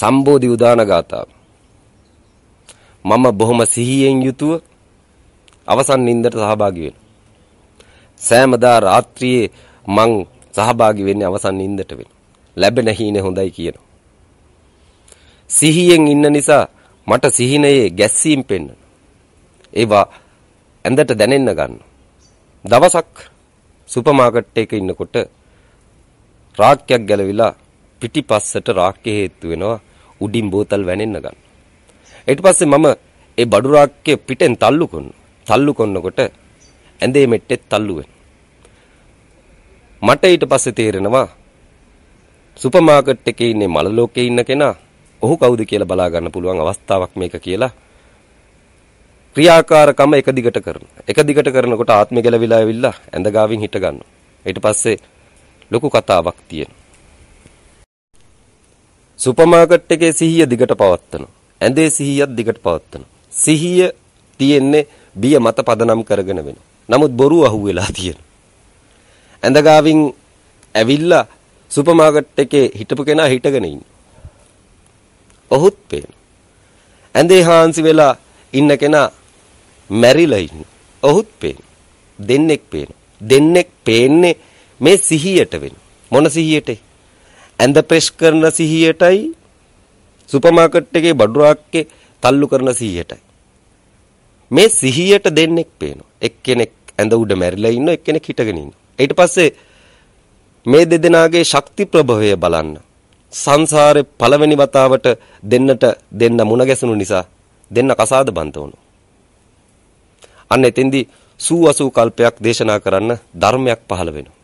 සම්බෝධි උදාන ගාථාව. මම බොහොම සිහියෙන් යුතුව අවසන් නින්දට සහභාගී වෙනවා. සෑමදා රාත්‍රියේ මං සහභාගී වෙන්නේ අවසන් නින්දට වෙන. ලැබෙන හීනේ හොඳයි කියනවා. සිහියෙන් ඉන්න නිසා මට සිහිනයේ ගැස්සීම් පෙන්න. ඒවා ඇඳට දැනෙන්න ගන්න. දවසක් සුපර් මාකට් එකේ ඉන්නකොට රාක්කයක් ගැලවිලා පිටිපස්සට රාක්කේ හේතු වෙනවා උඩින් බෝතල් වැනෙන්න ගන්න. ඊට පස්සේ මම ඒ බඩු රාක්කේ පිටෙන් තල්ලු කරනවා. තල්ලු කරනකොට ඇඳේ මෙට්ටෙත් තල්ලු මට ඊට පස්සේ තේරෙනවා සුපර් මාකට් එකේ ඉන්නේ මල ලෝකේ ඉන්න කෙනා ඔහු කවුද කියලා බලා ගන්න පුළුවන් අවස්ථාවක් මේක කියලා ක්‍රියාකාරකම එක දිගට කරනවා. එක දිගට කරනකොට ආත්මය ගැලවිලා ඇවිල්ලා ඇඳ ගාවින් හිට ගන්නවා. ඊට පස්සේ ලොකු කතාවක් තියෙනවා. සුපර් මාකට් එකේ සිහිය දිගට පවත්වනවා. ඇඳේ සිහියත් දිගට පවත්වනවා. සිහිය තියෙන්නේ බිය මත පදනම් කරගෙන වෙන. නමුත් බොරු අහුවෙලා තියෙන. ඇඳගාවින් ඇවිල්ලා සුපර් මාකට් එකේ හිටපු කෙනා හිටගෙන ඉන්නේ. ඔහුත් පේන. ඇඳේ හාන්සි වෙලා ඉන්න කෙනා මැරිලා ඉන්නේ. ඔහුත් පේන. දෙන්නෙක් පේන. දෙන්නෙක් පේන්නේ මේ සිහියට වෙන. මොන සිහියටේ? ඇඳ ප්‍රෙස් කරන සිහියටයි සුපර් මාකට් එකේ බඩුරාක්කේ තල්ලු කරන සිහියටයි මේ සිහියට දෙන්නෙක් පේනවා එක්කෙනෙක් ඇඳ උඩ මැරිලා ඉන්නවා එක්කෙනෙක් හිටගෙන ඉන්නවා ඊට පස්සේ මේ දෙදෙනාගේ ශක්ති ප්‍රභවය බලන්න සංසාරේ පළවෙනි වතාවට දෙන්නට දෙන්න මුණ ගැසුණු නිසා දෙන්න කසාද බන්ත වුණා අන්න එතෙන්දී 80 කල්පයක් දේශනා කරන්න ධර්මයක් පහළ වෙනවා